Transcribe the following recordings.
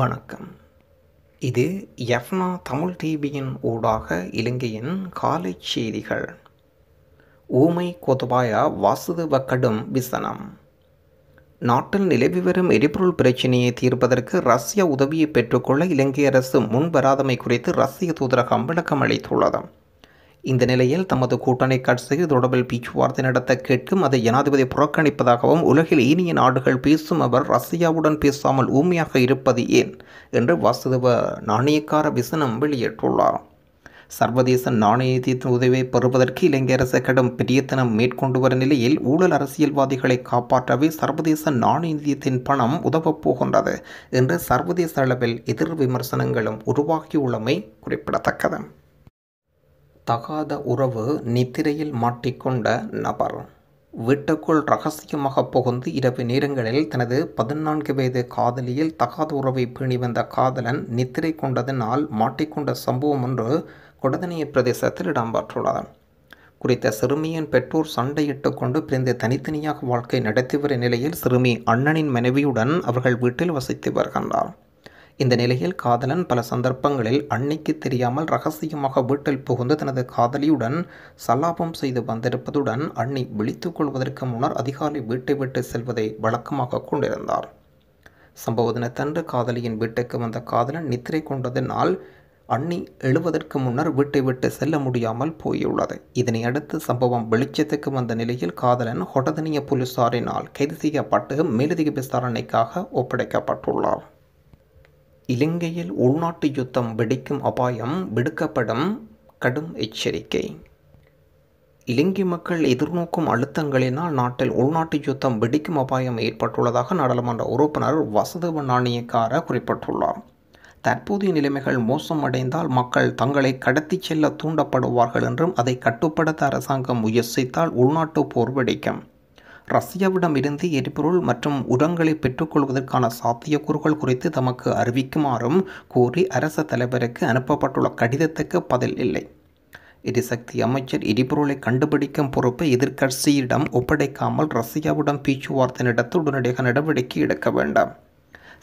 வணக்கம் இது எஃப்னா தமிழ் டிவியின் ஊடாக இலங்கையின் காலை செய்திகள் ஊமை கோதபாயா வாசுதேவ கடும் விசனம் நாட்டில் நிலவி வரும் எரிபொருள் பிரச்சினையை தீர்ப்பதற்கு ரஷ்ய உதவியை பெற்றுக்கொள்ள இலங்கை அரசு முன்வராதமை குறித்து ரஷ்ய தூதரகம் விளக்கம் அளித்துள்ளது இந்த நிலையில் தமது கூட்டணி கட்சி தொடர்பில் பேச்சுவார்த்தை நடத்த கேட்கும் அதை ஜனாதிபதி புறக்கணிப்பதாகவும் உலகில் இனிய நாடுகள் பேசும் அவர் ரஷ்யாவுடன் பேசாமல் ஊமையாக இருப்பது ஏன் என்று வாசுதேவ நாணயக்கார விசனம் வெளியிட்டுள்ளார் சர்வதேச நாணயத்தின் உதவியை பெறுவதற்கு இலங்கை அரசு கடும் பெரியத்தனம் மேற்கொண்டு வரும் நிலையில் ஊழல் அரசியல்வாதிகளை காப்பாற்றவே சர்வதேச நாணயத்தின் பணம் உதவப் போகின்றது என்று சர்வதேச அளவில் எதிர் விமர்சனங்களும் உருவாகியுள்ளமை குறிப்பிடத்தக்கது தகாத உறவு நித்திரையில் மாட்டிக்கொண்ட நபர் வீட்டுக்குள் ரகசியமாக புகுந்து இரவு நேரங்களில் தனது பதினான்கு வயது காதலியில் தகாத உறவை பேணி வந்த காதலன் நித்திரை கொண்டதனால் மாட்டிக்கொண்ட சம்பவம் ஒன்று குடதனிய பிரதேசத்தில் இடம்பெற்றுள்ளது குறித்த சிறுமியின் பெற்றோர் சண்டையிட்டு கொண்டு பிரிந்து தனித்தனியாக வாழ்க்கை நடத்தி வரும் நிலையில் சிறுமி அண்ணனின் மனைவியுடன் அவர்கள் வீட்டில் வசித்து வருகின்றார் இந்த நிலையில் காதலன் பல சந்தர்ப்பங்களில் அன்னைக்கு தெரியாமல் ரகசியமாக வீட்டில் புகுந்து தனது காதலியுடன் சல்லாபம் செய்து வந்திருப்பதுடன் அன்னை விழித்துக் கொள்வதற்கு முன்னர் அதிகாலை வீட்டை விட்டு செல்வதை வழக்கமாக கொண்டிருந்தார் சம்பவ தினத்தன்று காதலியின் வீட்டுக்கு வந்த காதலன் நித்திரை கொண்டதினால் அண்ணி எழுவதற்கு முன்னர் வீட்டை விட்டு செல்ல முடியாமல் போயுள்ளது இதனை அடுத்து சம்பவம் வெளிச்சத்துக்கு வந்த நிலையில் காதலன் ஹொடதனிய போலீசாரினால் கைது செய்யப்பட்டு மேலதிக விசாரணைக்காக ஒப்படைக்கப்பட்டுள்ளார் இலங்கையில் உள்நாட்டு யுத்தம் வெடிக்கும் அபாயம் விடுக்கப்படும் கடும் எச்சரிக்கை இலங்கை மக்கள் எதிர்நோக்கும் அழுத்தங்களினால் நாட்டில் உள்நாட்டு யுத்தம் வெடிக்கும் அபாயம் ஏற்பட்டுள்ளதாக நாடாளுமன்ற உறுப்பினர் வசதவ நாணயக்கார குறிப்பிட்டுள்ளார் தற்போதைய நிலைமைகள் மோசமடைந்தால் மக்கள் தங்களை கடத்தி செல்ல தூண்டப்படுவார்கள் என்றும் அதை கட்டுப்படுத்த அரசாங்கம் முயற்சித்தால் உள்நாட்டு போர் வெடிக்கும் ரஷ்யாவிடம் இருந்து எரிபொருள் மற்றும் உரங்களை பெற்றுக்கொள்வதற்கான சாத்தியக்கூறுகள் குறித்து தமக்கு அறிவிக்குமாறும் கூறி அரச தலைவருக்கு அனுப்பப்பட்டுள்ள கடிதத்துக்கு பதில் இல்லை எரிசக்தி அமைச்சர் எரிபொருளை கண்டுபிடிக்கும் பொறுப்பை எதிர்க்கட்சியிடம் ஒப்படைக்காமல் ரஷ்யாவிடம் பேச்சுவார்த்தை நடத்த உடனடியாக நடவடிக்கை எடுக்க வேண்டாம்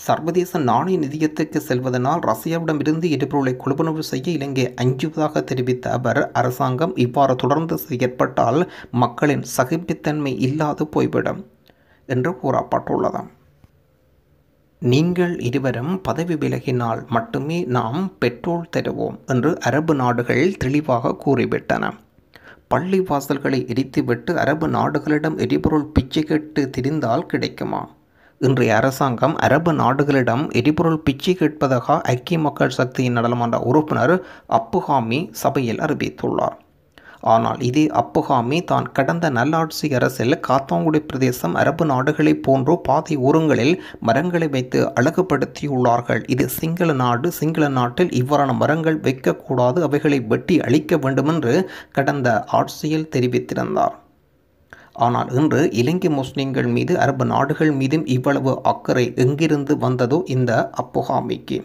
சர்வதேச நாணய நிதியத்துக்கு செல்வதனால் ரஷ்யாவிடமிருந்து எரிபொருளை கொள்வனவு செய்ய இலங்கை அஞ்சுவதாக தெரிவித்த அவர் அரசாங்கம் இவ்வாறு தொடர்ந்து செயற்பட்டால் மக்களின் சகிப்புத்தன்மை இல்லாது போய்விடும் என்று கூறப்பட்டுள்ளதாம் நீங்கள் இருவரும் பதவி விலகினால் மட்டுமே நாம் பெட்ரோல் தருவோம் என்று அரபு நாடுகள் தெளிவாக கூறிவிட்டன பள்ளி வாசல்களை எரித்துவிட்டு அரபு நாடுகளிடம் எரிபொருள் பிச்சை கேட்டு திரிந்தால் கிடைக்குமா இன்றைய அரசாங்கம் அரபு நாடுகளிடம் எரிபொருள் பிச்சை கேட்பதாக ஐக்கிய மக்கள் சக்தியின் நாடாளுமன்ற உறுப்பினர் அப்புகாமி சபையில் அறிவித்துள்ளார் ஆனால் இதே அப்புகாமி தான் கடந்த நல்லாட்சி அரசில் காத்தாங்குடி பிரதேசம் அரபு நாடுகளைப் போன்று பாதி ஊரங்களில் மரங்களை வைத்து அழகுபடுத்தியுள்ளார்கள் இது சிங்கள நாடு சிங்கள நாட்டில் இவ்வாறான மரங்கள் வைக்கக்கூடாது அவைகளை வெட்டி அழிக்க வேண்டுமென்று கடந்த ஆட்சியில் தெரிவித்திருந்தார் ஆனால் இன்று இலங்கை முஸ்லிம்கள் மீது அரபு நாடுகள் மீதும் இவ்வளவு அக்கறை எங்கிருந்து வந்ததோ இந்த அப்புகாமைக்கு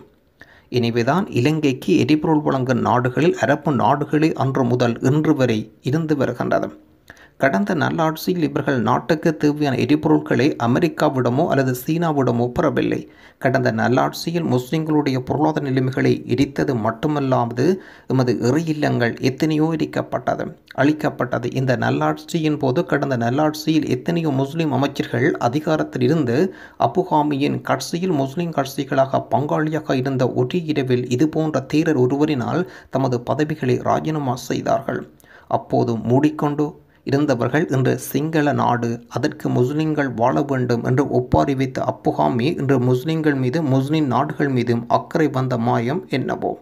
எனவேதான் இலங்கைக்கு எரிபொருள் வழங்கும் நாடுகளில் அரபு நாடுகளே அன்று முதல் இன்று வரை இருந்து வருகின்றது கடந்த நல்லாட்சியில் இவர்கள் நாட்டுக்கு தேவையான எரிபொருட்களை அமெரிக்காவிடமோ அல்லது சீனாவிடமோ பெறவில்லை கடந்த நல்லாட்சியில் முஸ்லிம்களுடைய பொருளாதார நிலைமைகளை எரித்தது மட்டுமல்லாமது எமது இறை இல்லங்கள் எத்தனையோ எரிக்கப்பட்டது அளிக்கப்பட்டது இந்த நல்லாட்சியின் போது கடந்த நல்லாட்சியில் எத்தனையோ முஸ்லிம் அமைச்சர்கள் அதிகாரத்தில் இருந்து அப்புகாமியின் கட்சியில் முஸ்லிம் கட்சிகளாக பங்காளியாக இருந்த ஒரே இரவில் இதுபோன்ற தீரர் ஒருவரினால் தமது பதவிகளை ராஜினாமா செய்தார்கள் அப்போது மூடிக்கொண்டு இருந்தவர்கள் இன்று சிங்கள நாடு அதற்கு முஸ்லிம்கள் வாழ வேண்டும் என்று ஒப்பாரி வைத்த அப்புகாமி இன்று முஸ்லிம்கள் மீது முஸ்லிம் நாடுகள் மீதும் அக்கறை வந்த மாயம் என்னவோ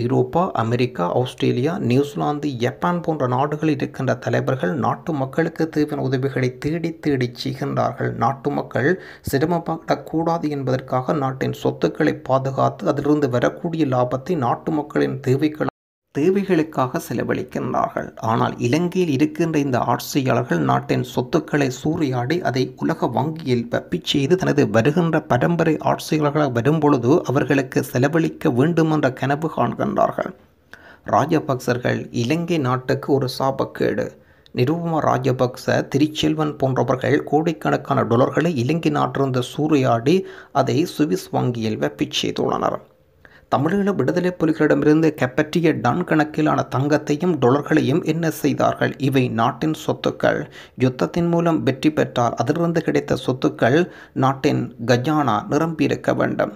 Europe America Australia New Zealand Japan போன்ற நாடுகளில் இருக்கின்ற தலைவர்கள் நாட்டு மக்களுக்கு தேவையான உதவிகளை தேடி தேடி செய்கின்றார்கள் நாட்டு மக்கள் சிரமப்படக்கூடாது என்பதற்காக நாட்டின் சொத்துக்களை பாதுகாத்து அதிலிருந்து வரக்கூடிய லாபத்தை நாட்டு மக்களின் தேவைகள் தேவைகளுக்காக செலவழிக்கின்றார்கள் ஆனால் இலங்கையில் இருக்கின்ற இந்த ஆட்சியாளர்கள் நாட்டின் சொத்துக்களை சூறையாடி அதை உலக வங்கியில் பப்பிச் செய்து தனது வருகின்ற பரம்பரை ஆட்சியாளர்களாக வரும்பொழுது அவர்களுக்கு செலவழிக்க வேண்டும் என்ற கனவு காண்கின்றார்கள் ராஜபக்சர்கள் இலங்கை நாட்டுக்கு ஒரு சாபக்கேடு நிருபமா ராஜபக்ச திருச்செல்வன் போன்றவர்கள் கோடிக்கணக்கான டொலர்களை இலங்கை நாட்டிருந்த சூறையாடி அதை சுவிஸ் வங்கியில் வெப்பிச் செய்துள்ளனர் தமிழீழ விடுதலை புலிகளிடமிருந்து கெப்பற்றிய டன் கணக்கிலான தங்கத்தையும் டொலர்களையும் என்ன செய்தார்கள் இவை நாட்டின் சொத்துக்கள் யுத்தத்தின் மூலம் வெற்றி பெற்றால் அதிலிருந்து கிடைத்த சொத்துக்கள் நாட்டின் கஜானா நிரம்பியிருக்க வேண்டும்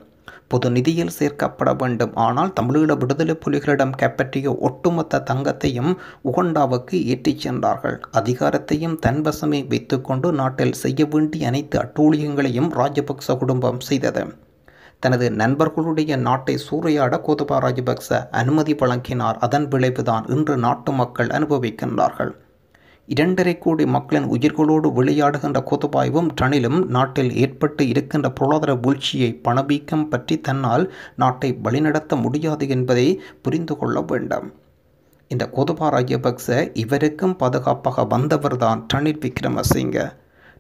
பொது நிதியில் சேர்க்கப்பட வேண்டும் ஆனால் தமிழீழ விடுதலை புலிகளிடம் கைப்பற்றிய ஒட்டுமொத்த தங்கத்தையும் உகண்டாவுக்கு ஏற்றிச் சென்றார்கள் அதிகாரத்தையும் தன்வசமே வைத்துக்கொண்டு நாட்டில் செய்ய வேண்டிய அனைத்து அட்டூழியங்களையும் ராஜபக்ச குடும்பம் செய்தது தனது நண்பர்களுடைய நாட்டை சூறையாட கோதபா ராஜபக்ச அனுமதி வழங்கினார் அதன் விளைவுதான் இன்று நாட்டு மக்கள் அனுபவிக்கின்றார்கள் இரண்டரை கோடி மக்களின் உயிர்களோடு விளையாடுகின்ற கோத்தபாய்வும் டனிலும் நாட்டில் ஏற்பட்டு இருக்கின்ற பொருளாதார வீழ்ச்சியை பணவீக்கம் பற்றி தன்னால் நாட்டை வழிநடத்த முடியாது என்பதை புரிந்து கொள்ள வேண்டும் இந்த கோதபா ராஜபக்ச இவருக்கும் பாதுகாப்பாக வந்தவர்தான் ரணில் விக்ரமசிங்க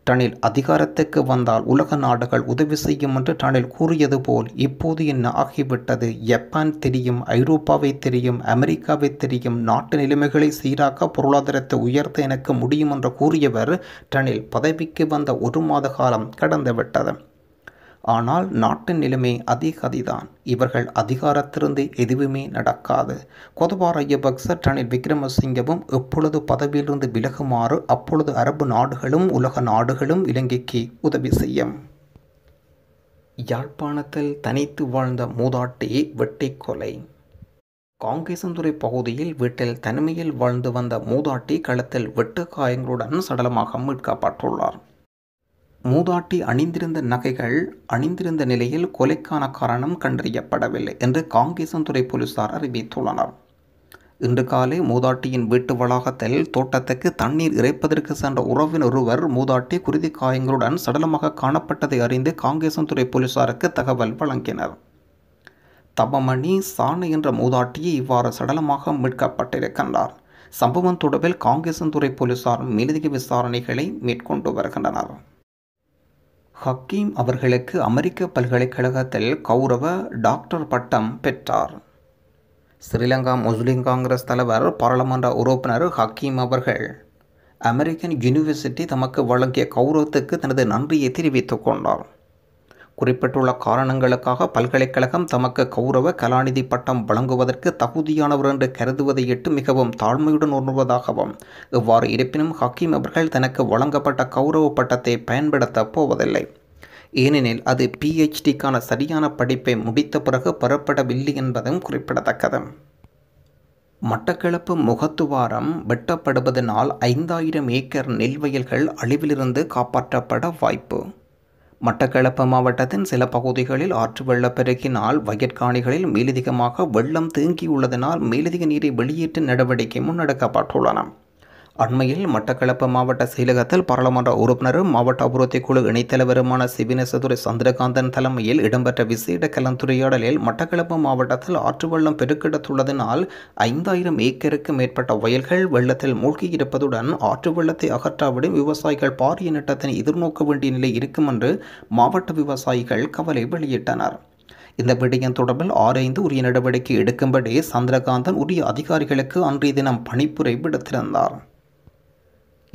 டனில் அதிகாரத்துக்கு வந்தால் உலக நாடுகள் உதவி செய்யும் என்று டனில் கூறியது போல் இப்போது என்ன ஆகிவிட்டது ஜப்பான் தெரியும் ஐரோப்பாவை தெரியும் அமெரிக்காவை தெரியும் நாட்டு நிலைமைகளை சீராக்க பொருளாதாரத்தை உயர்த்த எனக்கு முடியும் என்று கூறியவர் டனில் பதவிக்கு வந்த ஒரு மாத காலம் கடந்துவிட்டது ஆனால் நாட்டின் நிலைமை அதிகதிதான் இவர்கள் அதிகாரத்திலிருந்து எதுவுமே நடக்காது கொதவாராய பக்சர் ரணில் விக்ரமசிங்கவும் எப்பொழுது பதவியிலிருந்து விலகுமாறு அப்பொழுது அரபு நாடுகளும் உலக நாடுகளும் இலங்கைக்கு உதவி செய்யும் யாழ்ப்பாணத்தில் தனித்து வாழ்ந்த மூதாட்டி வெட்டி கொலை காங்கேசந்துறை பகுதியில் வீட்டில் தனிமையில் வாழ்ந்து வந்த மூதாட்டி களத்தில் வெட்டு காயங்களுடன் சடலமாக மீட்கப்பட்டுள்ளார் மூதாட்டி அணிந்திருந்த நகைகள் அணிந்திருந்த நிலையில் கொலைக்கான காரணம் கண்டறியப்படவில்லை என்று காங்கேசன்துறை போலீசார் அறிவித்துள்ளனர் இன்று காலை மூதாட்டியின் வீட்டு வளாகத்தில் தோட்டத்துக்கு தண்ணீர் இறைப்பதற்கு சென்ற உறவின் ஒருவர் மூதாட்டி குருதி காயங்களுடன் சடலமாக காணப்பட்டதை அறிந்து காங்கேசன்துறை போலீசாருக்கு தகவல் வழங்கினர் தபமணி சாணு என்ற மூதாட்டியை இவ்வாறு சடலமாக மீட்கப்பட்டிருக்கின்றார் சம்பவம் தொடர்பில் காங்கேசன்துறை போலீசார் மேலதிக விசாரணைகளை மேற்கொண்டு வருகின்றனர் ஹக்கீம் அவர்களுக்கு அமெரிக்க பல்கலைக்கழகத்தில் கௌரவ டாக்டர் பட்டம் பெற்றார் ஸ்ரீலங்கா முஸ்லிம் காங்கிரஸ் தலைவர் பாராளுமன்ற உறுப்பினர் ஹக்கீம் அவர்கள் அமெரிக்கன் யூனிவர்சிட்டி தமக்கு வழங்கிய கௌரவத்துக்கு தனது நன்றியை தெரிவித்துக் கொண்டார் குறிப்பிட்டுள்ள காரணங்களுக்காக பல்கலைக்கழகம் தமக்கு கௌரவ கலாநிதி பட்டம் வழங்குவதற்கு தகுதியானவர் என்று கருதுவதை எட்டு மிகவும் தாழ்மையுடன் உணர்வதாகவும் இவ்வாறு இருப்பினும் ஹக்கீம் அவர்கள் தனக்கு வழங்கப்பட்ட கௌரவ பட்டத்தை பயன்படுத்தப் போவதில்லை ஏனெனில் அது பிஹெச்டிக்கான சரியான படிப்பை முடித்த பிறகு பெறப்படவில்லை என்பதும் குறிப்பிடத்தக்கது மட்டக்களப்பு முகத்துவாரம் வெட்டப்படுவதனால் ஐந்தாயிரம் ஏக்கர் நெல்வயல்கள் அழிவிலிருந்து காப்பாற்றப்பட வாய்ப்பு மட்டக்களப்பு மாவட்டத்தின் சில பகுதிகளில் ஆற்று வெள்ளப்பெருக்கினால் வயற்காணிகளில் மேலதிகமாக வெள்ளம் தேங்கியுள்ளதனால் மேலதிக நீரை வெளியேற்றும் நடவடிக்கை முன்னெடுக்கப்பட்டுள்ளன அண்மையில் மட்டக்களப்பு மாவட்ட செயலகத்தில் பாராளுமன்ற உறுப்பினரும் மாவட்ட அபிவிருத்தி குழு இணைத்தலைவருமான சிவினேசதுரை சந்திரகாந்தன் தலைமையில் இடம்பெற்ற விசேட கலந்துரையாடலில் மட்டக்களப்பு மாவட்டத்தில் ஆற்று வெள்ளம் பெருக்கெடுத்துள்ளதனால் ஐந்தாயிரம் ஏக்கருக்கு மேற்பட்ட வயல்கள் வெள்ளத்தில் மூழ்கியிருப்பதுடன் ஆற்று வெள்ளத்தை அகற்றாவிடும் விவசாயிகள் பாரிய நட்டத்தினை எதிர்நோக்க வேண்டிய நிலை இருக்கும் என்று மாவட்ட விவசாயிகள் கவலை வெளியிட்டனர் இந்த விடயம் தொடர்பில் ஆராய்ந்து உரிய நடவடிக்கை எடுக்கும்படி சந்திரகாந்தன் உரிய அதிகாரிகளுக்கு அன்றைய தினம் பணிப்புரை விடுத்திருந்தார்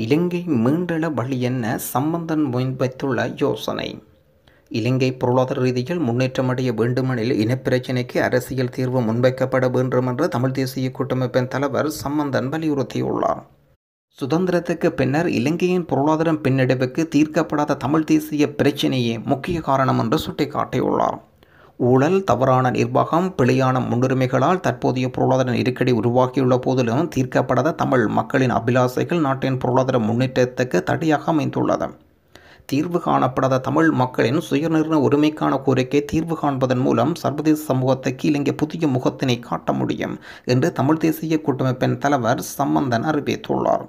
இலங்கை மீண்டள வழி என்ன சம்பந்தன் முன்வைத்துள்ள யோசனை இலங்கை பொருளாதார ரீதியில் முன்னேற்றமடைய வேண்டுமெனில் இனப்பிரச்சினைக்கு அரசியல் தீர்வு முன்வைக்கப்பட வேண்டும் என்று தமிழ் தேசிய கூட்டமைப்பின் தலைவர் சம்பந்தன் வலியுறுத்தியுள்ளார் சுதந்திரத்துக்கு பின்னர் இலங்கையின் பொருளாதாரம் பின்னடைவுக்கு தீர்க்கப்படாத தமிழ் தேசிய பிரச்சினையே முக்கிய காரணம் என்று சுட்டிக்காட்டியுள்ளார் ஊழல் தவறான நிர்வாகம் பிழையான முன்னுரிமைகளால் தற்போதைய பொருளாதார நெருக்கடி உருவாகியுள்ள போதிலும் தீர்க்கப்படாத தமிழ் மக்களின் அபிலாசைகள் நாட்டின் பொருளாதார முன்னேற்றத்துக்கு தடையாக அமைந்துள்ளது தீர்வு காணப்படாத தமிழ் மக்களின் சுயநிர்ண உரிமைக்கான கோரிக்கை தீர்வு காண்பதன் மூலம் சர்வதேச சமூகத்துக்கு இலங்கை புதிய முகத்தினை காட்ட முடியும் என்று தமிழ் தேசிய கூட்டமைப்பின் தலைவர் சம்பந்தன் அறிவித்துள்ளார்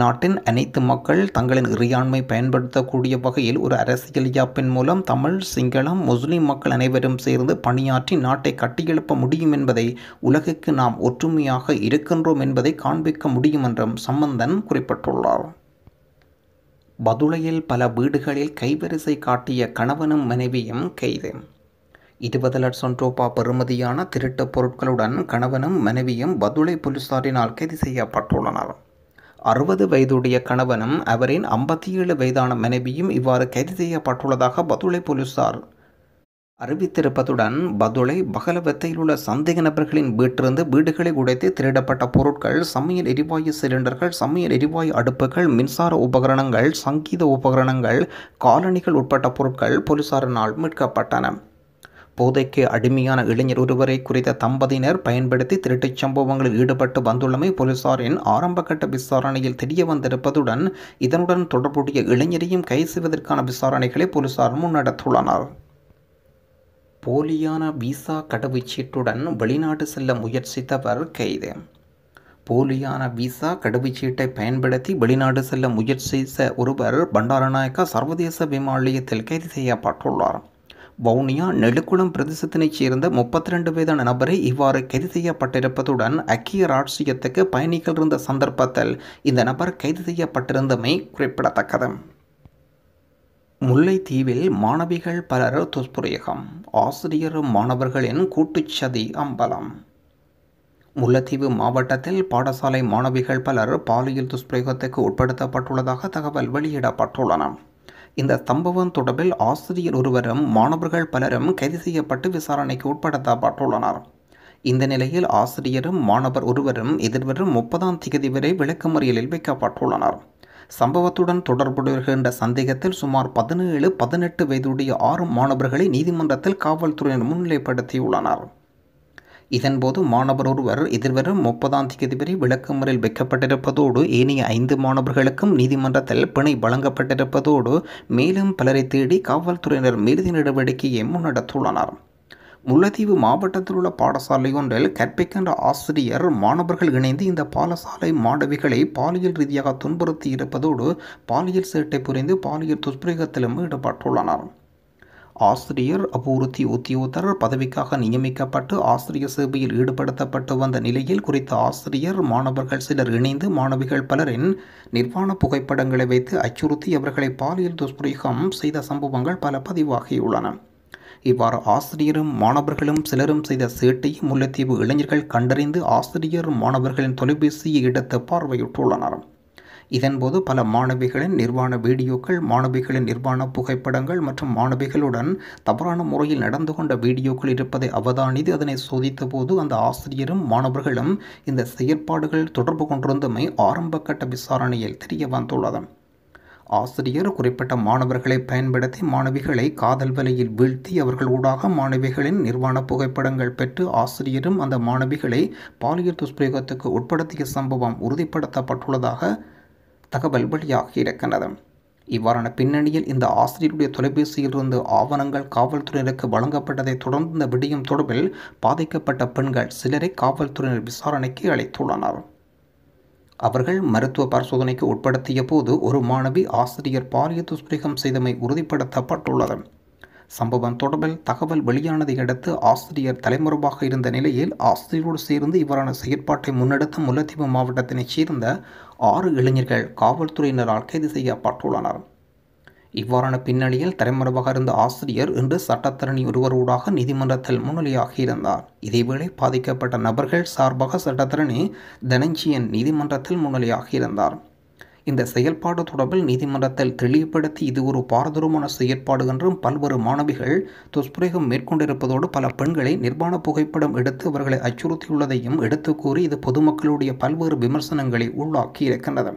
நாட்டின் அனைத்து மக்கள் தங்களின் இறையாண்மை பயன்படுத்தக்கூடிய வகையில் ஒரு அரசியல் யாப்பின் மூலம் தமிழ் சிங்களம் முஸ்லிம் மக்கள் அனைவரும் சேர்ந்து பணியாற்றி நாட்டை கட்டியெழுப்ப முடியும் என்பதை உலகுக்கு நாம் ஒற்றுமையாக இருக்கின்றோம் என்பதை காண்பிக்க முடியும் என்றும் சம்பந்தன் குறிப்பிட்டுள்ளார் பதுளையில் பல வீடுகளில் கைவரிசை காட்டிய கணவனும் மனைவியும் கைது இருபது லட்சம் ரூபா பெறுமதியான திருட்டு பொருட்களுடன் கணவனும் மனைவியும் பதுளை போலீசாரினால் கைது செய்யப்பட்டுள்ளனர் அறுபது வயதுடைய கணவனும் அவரின் ஐம்பத்தி ஏழு வயதான மனைவியும் இவ்வாறு கைது செய்யப்பட்டுள்ளதாக பதுளை போலீசார் அறிவித்திருப்பதுடன் பதுளை பகலவத்தையில் உள்ள சந்தேக நபர்களின் வீட்டிலிருந்து வீடுகளை உடைத்து திருடப்பட்ட பொருட்கள் சமையல் எரிவாயு சிலிண்டர்கள் சமையல் எரிவாயு அடுப்புகள் மின்சார உபகரணங்கள் சங்கீத உபகரணங்கள் காலணிகள் உட்பட்ட பொருட்கள் போலீசாரினால் மீட்கப்பட்டன போதைக்கு அடிமையான இளைஞர் ஒருவரை குறித்த தம்பதியினர் பயன்படுத்தி திருட்டுச் சம்பவங்களில் ஈடுபட்டு வந்துள்ளமை போலீசாரின் ஆரம்பகட்ட விசாரணையில் தெரிய வந்திருப்பதுடன் இதனுடன் தொடர்புடைய இளைஞரையும் கைது செய்வதற்கான விசாரணைகளை போலீசார் முன்னெடுத்துள்ளனர் போலியான விசா கடவுச்சீட்டுடன் வெளிநாடு செல்ல முயற்சித்தவர் கைது போலியான விசா கடுவுச்சீட்டை பயன்படுத்தி வெளிநாடு செல்ல முயற்சித்த ஒருவர் பண்டாரநாயக்கா சர்வதேச விமான நிலையத்தில் கைது செய்யப்பட்டுள்ளார் வவுனியா நெடுக்குளம் பிரதேசத்தினைச் சேர்ந்த முப்பத்தி ரெண்டு வயதான நபரை இவ்வாறு கைது செய்யப்பட்டிருப்பதுடன் அக்கிய ராட்சியத்துக்கு பயணிகள் இருந்த சந்தர்ப்பத்தில் இந்த நபர் கைது செய்யப்பட்டிருந்தமை குறிப்பிடத்தக்கது முல்லைத்தீவில் மாணவிகள் பலர் துஷ்பிரயோகம் ஆசிரியர் மாணவர்களின் கூட்டுச்சதி அம்பலம் முல்லைத்தீவு மாவட்டத்தில் பாடசாலை மாணவிகள் பலர் பாலியல் துஷ்பிரயோகத்துக்கு உட்படுத்தப்பட்டுள்ளதாக தகவல் வெளியிடப்பட்டுள்ளன இந்த சம்பவம் தொடர்பில் ஆசிரியர் ஒருவரும் மாணவர்கள் பலரும் கைது செய்யப்பட்டு விசாரணைக்கு உட்படுத்தப்பட்டுள்ளனர் இந்த நிலையில் ஆசிரியரும் மாணவர் ஒருவரும் எதிர்வரும் முப்பதாம் தேதி வரை முறையில் வைக்கப்பட்டுள்ளனர் சம்பவத்துடன் தொடர்புடையவர்கின்ற சந்தேகத்தில் சுமார் பதினேழு பதினெட்டு வயதுடைய ஆறு மாணவர்களை நீதிமன்றத்தில் காவல்துறையினர் முன்னிலைப்படுத்தியுள்ளனர் இதன்போது மாணவர் ஒருவர் எதிர்வரும் முப்பதாம் தேதி வரை விளக்கு முறையில் வைக்கப்பட்டிருப்பதோடு ஏனைய ஐந்து மாணவர்களுக்கும் நீதிமன்றத்தில் பிணை வழங்கப்பட்டிருப்பதோடு மேலும் பலரை தேடி காவல்துறையினர் மீறுதி நடவடிக்கையை முன்னெடுத்துள்ளனர் முல்லைத்தீவு மாவட்டத்தில் உள்ள பாடசாலை ஒன்றில் கற்பிக்கின்ற ஆசிரியர் மாணவர்கள் இணைந்து இந்த பாடசாலை மாணவிகளை பாலியல் ரீதியாக துன்புறுத்தி இருப்பதோடு பாலியல் சேட்டை புரிந்து பாலியல் துஷ்பிரயோகத்திலும் ஈடுபட்டுள்ளனர் ஆசிரியர் அபூர்த்தி உத்தியோதர் பதவிக்காக நியமிக்கப்பட்டு ஆசிரியர் சேவையில் ஈடுபடுத்தப்பட்டு வந்த நிலையில் குறித்த ஆசிரியர் மாணவர்கள் சிலர் இணைந்து மாணவிகள் பலரின் நிர்வாண புகைப்படங்களை வைத்து அச்சுறுத்தி அவர்களை பாலியல் துஷ்பிரயோகம் செய்த சம்பவங்கள் பல பதிவாகியுள்ளன இவ்வாறு ஆசிரியரும் மாணவர்களும் சிலரும் செய்த சேட்டையும் முல்லைத்தீவு இளைஞர்கள் கண்டறிந்து ஆசிரியர் மாணவர்களின் தொலைபேசியை எடுத்து பார்வையிட்டுள்ளனர் இதன்போது பல மாணவிகளின் நிர்வாண வீடியோக்கள் மாணவிகளின் நிர்வாண புகைப்படங்கள் மற்றும் மாணவிகளுடன் தவறான முறையில் நடந்து கொண்ட வீடியோக்கள் இருப்பதை அவதானித்து அதனை சோதித்த போது அந்த ஆசிரியரும் மாணவர்களும் இந்த செயற்பாடுகள் தொடர்பு கொண்டிருந்தமை ஆரம்ப கட்ட விசாரணையில் தெரிய வந்துள்ளது ஆசிரியர் குறிப்பிட்ட மாணவர்களை பயன்படுத்தி மாணவிகளை காதல் வலையில் வீழ்த்தி அவர்கள் ஊடாக மாணவிகளின் நிர்வாண புகைப்படங்கள் பெற்று ஆசிரியரும் அந்த மாணவிகளை பாலியல் துஷ்பிரயோகத்துக்கு உட்படுத்திய சம்பவம் உறுதிப்படுத்தப்பட்டுள்ளதாக தகவல் வெளியாகி இருக்கின்றது இவ்வாறான பின்னணியில் இந்த ஆசிரியருடைய தொலைபேசியில் இருந்து ஆவணங்கள் காவல்துறையினருக்கு வழங்கப்பட்டதை தொடர்ந்து இந்த விடியும் தொடர்பில் பாதிக்கப்பட்ட பெண்கள் சிலரை காவல்துறையினர் விசாரணைக்கு அழைத்துள்ளனர் அவர்கள் மருத்துவ பரிசோதனைக்கு உட்படுத்திய போது ஒரு மாணவி ஆசிரியர் பாரிய துஷ்பிரகம் செய்தமை உறுதிப்படுத்தப்பட்டுள்ளது சம்பவம் தொடர்பில் தகவல் வெளியானதை அடுத்து ஆசிரியர் தலைமறைவாக இருந்த நிலையில் ஆசிரியரோடு சேர்ந்து இவ்வாறான செயற்பாட்டை முன்னெடுத்த முல்லைத்தீவு மாவட்டத்தினைச் சேர்ந்த ஆறு இளைஞர்கள் காவல்துறையினரால் கைது செய்யப்பட்டுள்ளனர் இவ்வாறான பின்னணியில் தலைமுறவாக இருந்த ஆசிரியர் இன்று சட்டத்தரணி ஒருவரோடாக நீதிமன்றத்தில் முன்னிலையாகியிருந்தார் இதேவேளை பாதிக்கப்பட்ட நபர்கள் சார்பாக சட்டத்தரணி தனஞ்சியன் நீதிமன்றத்தில் முன்னிலையாகியிருந்தார் இந்த செயல்பாடு தொடர்பில் நீதிமன்றத்தில் தெளிவுபடுத்தி இது ஒரு பாரதூரமான செயற்பாடு என்றும் பல்வேறு மாணவிகள் துஷ்பிரயோகம் மேற்கொண்டிருப்பதோடு பல பெண்களை நிர்வாண புகைப்படம் எடுத்து அவர்களை அச்சுறுத்தியுள்ளதையும் எடுத்து கூறி இது பொதுமக்களுடைய பல்வேறு விமர்சனங்களை உள்ளாக்கி இருக்கின்றது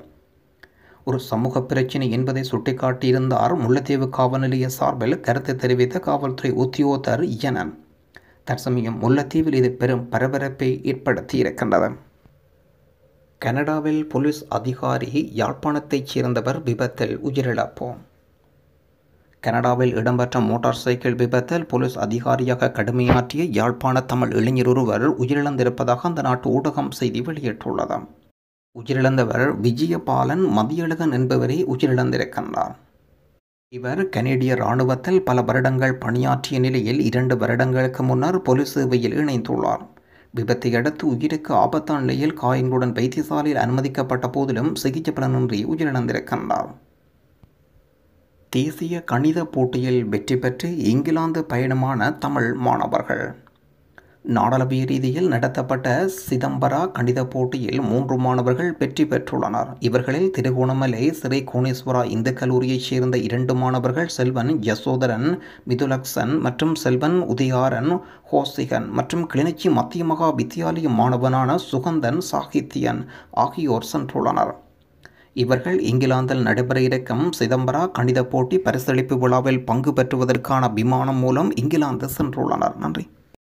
ஒரு சமூக பிரச்சினை என்பதை சுட்டிக்காட்டியிருந்தார் முல்லைத்தீவு காவல் நிலைய சார்பில் கருத்து தெரிவித்த காவல்துறை உத்தியோகத்தர் என தற்சமயம் முல்லைத்தீவில் இது பெரும் பரபரப்பை ஏற்படுத்தி இருக்கின்றது கனடாவில் போலீஸ் அதிகாரி யாழ்ப்பாணத்தைச் சேர்ந்தவர் விபத்தில் உயிரிழப்போம் கனடாவில் இடம்பெற்ற மோட்டார் சைக்கிள் விபத்தில் போலீஸ் அதிகாரியாக கடுமையாற்றிய யாழ்ப்பாண தமிழ் இளைஞர் ஒருவர் உயிரிழந்திருப்பதாக அந்த நாட்டு ஊடகம் செய்தி வெளியிட்டுள்ளது உயிரிழந்தவர் விஜயபாலன் மதியழகன் என்பவரே உயிரிழந்திருக்கின்றார் இவர் கனேடிய இராணுவத்தில் பல வருடங்கள் பணியாற்றிய நிலையில் இரண்டு வருடங்களுக்கு முன்னர் போலீஸ் சேவையில் இணைந்துள்ளார் விபத்தையடுத்து உயிருக்கு ஆபத்தான நிலையில் காயங்களுடன் வைத்தியசாலையில் அனுமதிக்கப்பட்ட போதிலும் சிகிச்சை பலனின்றி உயிரிழந்திருக்கின்றார் தேசிய கணித போட்டியில் வெற்றி பெற்று இங்கிலாந்து பயணமான தமிழ் மாணவர்கள் நாடளவிய ரீதியில் நடத்தப்பட்ட சிதம்பரா கணித போட்டியில் மூன்று மாணவர்கள் வெற்றி பெற்றுள்ளனர் இவர்களில் திருகோணமலை சிறை கோணேஸ்வரா இந்து கல்லூரியைச் சேர்ந்த இரண்டு மாணவர்கள் செல்வன் யசோதரன் மிதுலக்சன் மற்றும் செல்வன் உதயாரன் ஹோசிகன் மற்றும் கிளிநொச்சி மத்திய மகா வித்தியாலய மாணவனான சுகந்தன் சாகித்யன் ஆகியோர் சென்றுள்ளனர் இவர்கள் இங்கிலாந்தில் நடைபெற இருக்கும் சிதம்பரா கணித போட்டி பரிசளிப்பு விழாவில் பங்கு பெற்றுவதற்கான விமானம் மூலம் இங்கிலாந்து சென்றுள்ளனர் நன்றி